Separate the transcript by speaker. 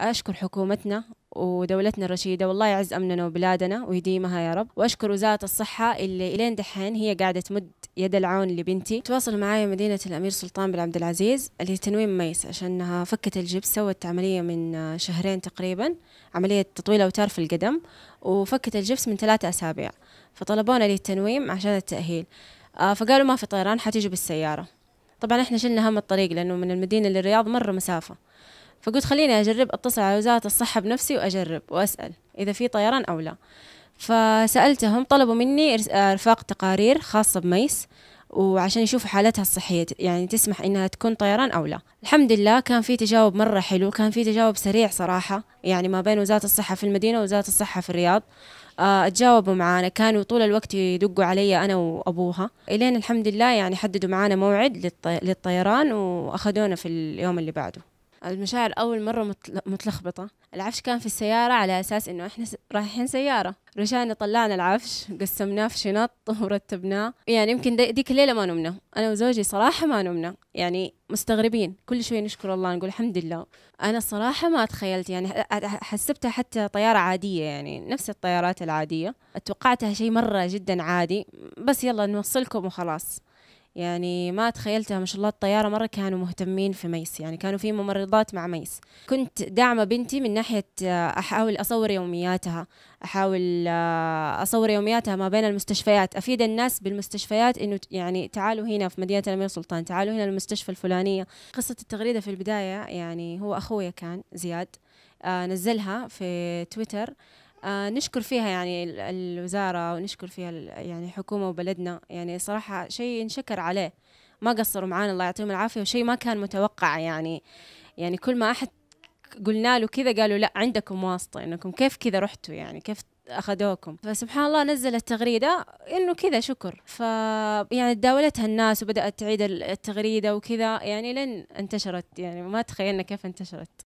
Speaker 1: أشكر حكومتنا ودولتنا الرشيدة والله يعز أمننا وبلادنا ويديمها يا رب وأشكر وزارة الصحة اللي إلين دحين هي قاعدة تمد يد العون لبنتي تواصل معايا مدينة الأمير سلطان بن عبد العزيز اللي تنويم ميس عشانها فكت الجبس سوت عملية من شهرين تقريبا عملية تطويل أوتار في القدم وفكت الجبس من ثلاثة أسابيع فطلبونا للتنويم عشان التأهيل آه، فقالوا ما في طيران حتيجوا بالسيارة طبعا احنا شلنا هم الطريق لأنه من المدينة للرياض مرة مسافة فقلت خليني أجرب أتصل على وزارة الصحة بنفسي وأجرب وأسأل إذا في طيران أو لا فسألتهم طلبوا مني إرفاق تقارير خاصة بميس وعشان يشوفوا حالتها الصحية يعني تسمح إنها تكون طيران أو لا الحمد لله كان في تجاوب مرة حلو كان في تجاوب سريع صراحة يعني ما بين وزارة الصحة في المدينة ووزارة الصحة في الرياض اتجاوبوا آه، معانا كانوا طول الوقت يدقوا علي انا وابوها الين الحمد لله يعني حددوا معانا موعد للطيران واخذونا في اليوم اللي بعده المشاعر أول مرة متلخبطة العفش كان في السيارة على أساس إنه إحنا رايحين سيارة رجعنا طلعنا العفش قسمناه في شنط ورتبناه يعني يمكن ديك الليلة ما نمنا أنا وزوجي صراحة ما نمنا يعني مستغربين كل شوي نشكر الله نقول الحمد لله أنا الصراحة ما تخيلت يعني حسبتها حتى طيارة عادية يعني نفس الطيارات العادية توقعتها شيء مرة جدا عادي بس يلا نوصلكم وخلاص يعني ما تخيلتها ما شاء الله الطيارة مرة كانوا مهتمين في ميس يعني كانوا في ممرضات مع ميس كنت داعمة بنتي من ناحية آه، أحاول أصور يومياتها أحاول آه، أصور يومياتها ما بين المستشفيات أفيد الناس بالمستشفيات إنه يعني تعالوا هنا في مدينة الأمير سلطان تعالوا هنا المستشفى الفلانية قصة التغريدة في البداية يعني هو أخويا كان زياد آه، نزلها في تويتر آه نشكر فيها يعني الوزارة ونشكر فيها يعني الحكومة وبلدنا يعني صراحة شيء نشكر عليه ما قصروا معانا الله يعطيهم العافية وشيء ما كان متوقع يعني يعني كل ما أحد قلنا له كذا قالوا لا عندكم واسطة انكم كيف كذا رحتوا يعني كيف اخذوكم فسبحان الله نزلت تغريده انه كذا شكر ف يعني تداولتها الناس وبدات تعيد التغريده وكذا يعني لين انتشرت يعني ما تخيلنا كيف انتشرت